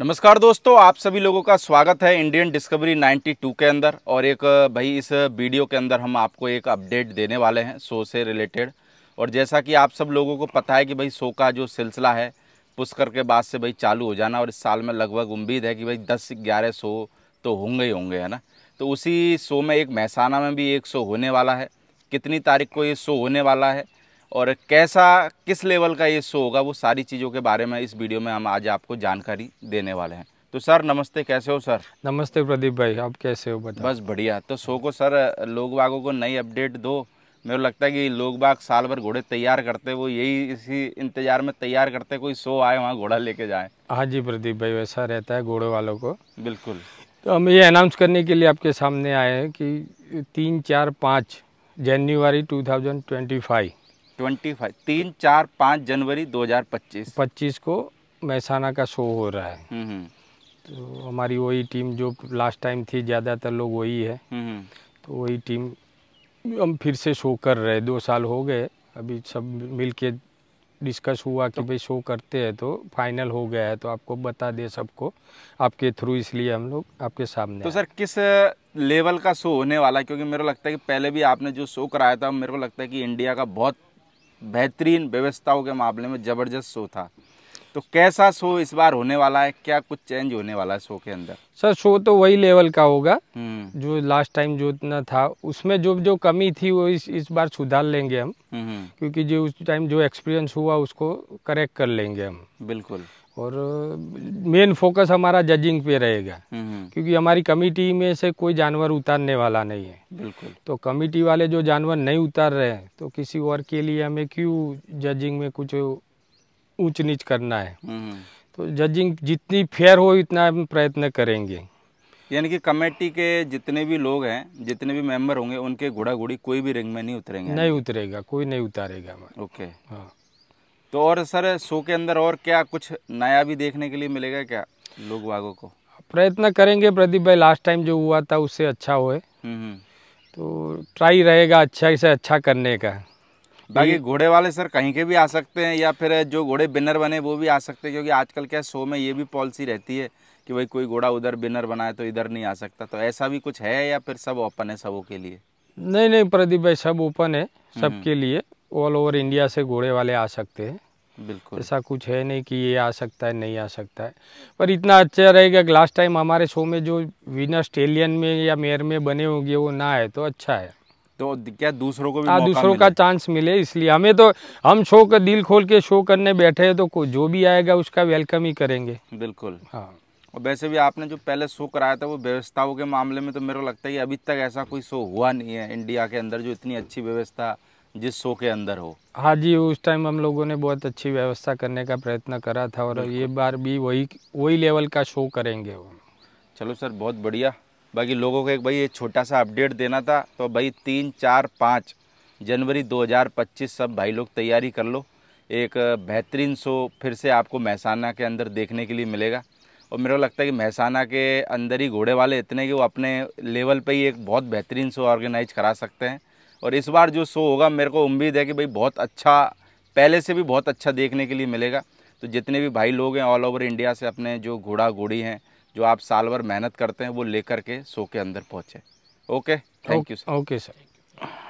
नमस्कार दोस्तों आप सभी लोगों का स्वागत है इंडियन डिस्कवरी 92 के अंदर और एक भाई इस वीडियो के अंदर हम आपको एक अपडेट देने वाले हैं शो से रिलेटेड और जैसा कि आप सब लोगों को पता है कि भाई शो का जो सिलसिला है पुष्कर के बाद से भाई चालू हो जाना और इस साल में लगभग उम्मीद है कि भाई दस ग्यारह शो तो होंगे ही होंगे है ना तो उसी शो में एक महसाना में भी एक शो होने वाला है कितनी तारीख को ये शो होने वाला है और कैसा किस लेवल का ये शो होगा वो सारी चीज़ों के बारे में इस वीडियो में हम आज आपको जानकारी देने वाले हैं तो सर नमस्ते कैसे हो सर नमस्ते प्रदीप भाई आप कैसे हो बता? बस बढ़िया तो शो को सर लोग बागों को नई अपडेट दो मेरे को लगता है कि लोग बाग साल भर घोड़े तैयार करते वो यही इसी इंतजार में तैयार करते कोई शो आए वहाँ घोड़ा लेके जाए हाँ जी प्रदीप भाई वैसा रहता है घोड़े वालों को बिल्कुल तो हम ये अनाउंस करने के लिए आपके सामने आए हैं कि तीन चार पाँच जनवरी फाइव ट्वेंटी फाइव तीन चार पाँच जनवरी दो हजार पच्चीस पच्चीस को मैसाना का शो हो रहा है हम्म, हम्म। तो हमारी वही टीम जो लास्ट टाइम थी ज़्यादातर लोग वही है हम्म, तो वही टीम हम फिर से शो कर रहे दो साल हो गए अभी सब मिल के डिस्कस हुआ कि भाई शो करते हैं तो फाइनल हो गया है तो आपको बता दे सबको आपके थ्रू इसलिए हम लोग आपके सामने तो सर किस लेवल का शो होने वाला है क्योंकि मेरे को लगता है कि पहले भी आपने जो शो कराया था मेरे को लगता है कि इंडिया का बहुत बेहतरीन व्यवस्थाओं के मामले में ज़बरदस्त शो था तो कैसा शो इस बार होने वाला है क्या कुछ चेंज होने वाला है शो के अंदर सर शो तो वही लेवल का होगा हम्म। जो लास्ट टाइम जो इतना था उसमें जो जो कमी थी वो इस इस बार सुधार लेंगे हम हम्म, हम्म। क्योंकि जो उस टाइम जो एक्सपीरियंस हुआ उसको करेक्ट कर लेंगे हम बिल्कुल और मेन फोकस हमारा जजिंग पे रहेगा हम्म, हम्म। क्योंकि हमारी कमेटी में से कोई जानवर उतारने वाला नहीं है बिल्कुल तो कमेटी वाले जो जानवर नहीं उतार रहे हैं तो किसी और के लिए हमें क्यों जजिंग में कुछ ऊंच नीच करना है हम्म, तो जजिंग जितनी फेयर हो इतना हम प्रयत्न करेंगे यानी कि कमेटी के जितने भी लोग हैं जितने भी मेंबर होंगे उनके घुड़ा घुड़ी कोई भी रिंग में नहीं उतरेंगे नहीं उतरेगा कोई नहीं उतारेगा ओके हाँ तो और सर शो के अंदर और क्या कुछ नया भी देखने के लिए मिलेगा क्या लोग बागों को प्रयत्न करेंगे प्रदीप भाई लास्ट टाइम जो हुआ था उससे अच्छा हुए हम्म, हम्म। तो ट्राई रहेगा अच्छा इसे अच्छा करने का बाकी घोड़े वाले सर कहीं के भी आ सकते हैं या फिर जो घोड़े बिनर बने वो भी आ सकते हैं क्योंकि आजकल क्या शो में ये भी पॉलिसी रहती है कि भाई कोई घोड़ा उधर बिनर बनाए तो इधर नहीं आ सकता तो ऐसा भी कुछ है या फिर सब ओपन है सबों के लिए नहीं नहीं प्रदीप भाई सब ओपन है हम्म। सबके लिए ऑल ओवर इंडिया से घोड़े वाले आ सकते हैं बिल्कुल ऐसा कुछ है नहीं कि ये आ सकता है नहीं आ सकता है पर इतना अच्छा रहेगा कि लास्ट टाइम हमारे शो में जो विनर ऑस्ट्रेलियन में या मेयर में बने होंगे वो ना आए तो अच्छा है तो क्या दूसरों को भी हाँ दूसरों का चांस मिले इसलिए हमें तो हम शो का दिल खोल के शो करने बैठे हैं तो जो भी आएगा उसका वेलकम ही करेंगे बिल्कुल हाँ और वैसे भी आपने जो पहले शो कराया था वो व्यवस्थाओं के मामले में तो मेरे को लगता है कि अभी तक ऐसा कोई शो हुआ नहीं है इंडिया के अंदर जो इतनी अच्छी व्यवस्था जिस शो के अंदर हो हाँ जी उस टाइम हम लोगों ने बहुत अच्छी व्यवस्था करने का प्रयत्न करा था और ये बार भी वही वही लेवल का शो करेंगे वो चलो सर बहुत बढ़िया बाकी लोगों को एक भाई ये छोटा सा अपडेट देना था तो भाई तीन चार पाँच जनवरी 2025 सब भाई लोग तैयारी कर लो एक बेहतरीन शो फिर से आपको महसाना के अंदर देखने के लिए मिलेगा और मेरे को लगता है कि महसाना के अंदर ही घोड़े वाले इतने कि वो अपने लेवल पे ही एक बहुत बेहतरीन शो ऑर्गेनाइज करा सकते हैं और इस बार जो शो होगा मेरे को उम्मीद है कि भाई बहुत अच्छा पहले से भी बहुत अच्छा देखने के लिए मिलेगा तो जितने भी भाई लोग हैं ऑल ओवर इंडिया से अपने जो घोड़ा घोड़ी हैं जो आप साल भर मेहनत करते हैं वो लेकर के शो के अंदर पहुँचे okay thank you sir okay sir